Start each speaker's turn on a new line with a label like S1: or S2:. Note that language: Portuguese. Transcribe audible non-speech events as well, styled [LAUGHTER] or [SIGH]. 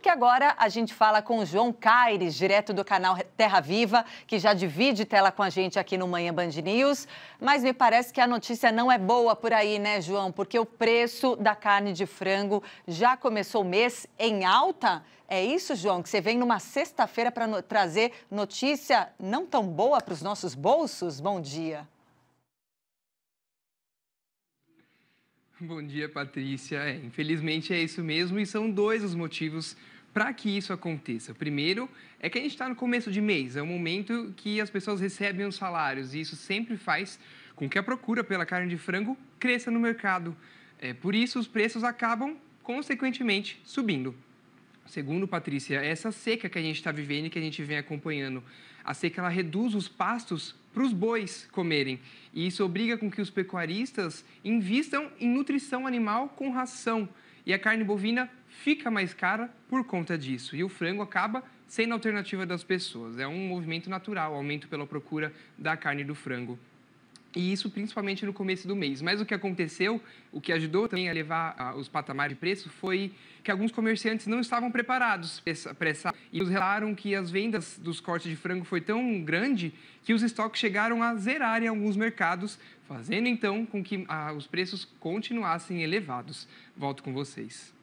S1: porque agora a gente fala com o João Caires, direto do canal Terra Viva, que já divide tela com a gente aqui no Manhã Band News. Mas me parece que a notícia não é boa por aí, né, João? Porque o preço da carne de frango já começou o mês em alta. É isso, João, que você vem numa sexta-feira para no trazer notícia não tão boa para os nossos bolsos? Bom dia.
S2: [LAUGHS] Bom dia, Patrícia. É, infelizmente é isso mesmo e são dois os motivos para que isso aconteça. O primeiro é que a gente está no começo de mês, é o momento que as pessoas recebem os salários e isso sempre faz com que a procura pela carne de frango cresça no mercado. É, por isso, os preços acabam, consequentemente, subindo segundo Patrícia, essa seca que a gente está vivendo e que a gente vem acompanhando, a seca ela reduz os pastos para os bois comerem. E isso obriga com que os pecuaristas invistam em nutrição animal com ração. E a carne bovina fica mais cara por conta disso. E o frango acaba sendo a alternativa das pessoas. É um movimento natural, aumento pela procura da carne do frango e isso principalmente no começo do mês. Mas o que aconteceu, o que ajudou também a levar os patamares de preço, foi que alguns comerciantes não estavam preparados para essa. E eles relaram que as vendas dos cortes de frango foi tão grande que os estoques chegaram a zerar em alguns mercados, fazendo então com que os preços continuassem elevados. Volto com vocês.